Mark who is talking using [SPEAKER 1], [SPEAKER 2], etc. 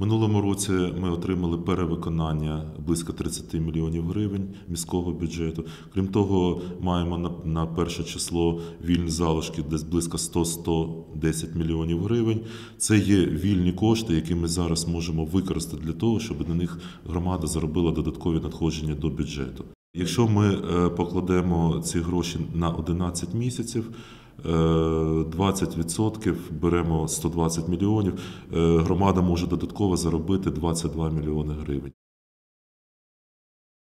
[SPEAKER 1] Минулому році ми отримали перевиконання близько 30 мільйонів гривень міського бюджету. Крім того, маємо на перше число вільні залишки, десь близько 100-110 мільйонів гривень. Це є вільні кошти, які ми зараз можемо використати для того, щоб на них громада заробила додаткові надходження до бюджету. Якщо ми е, покладемо ці гроші на 11 місяців. Е, 20% беремо 120 мільйонів. Е, громада може додатково заробити 22 мільйони гривень.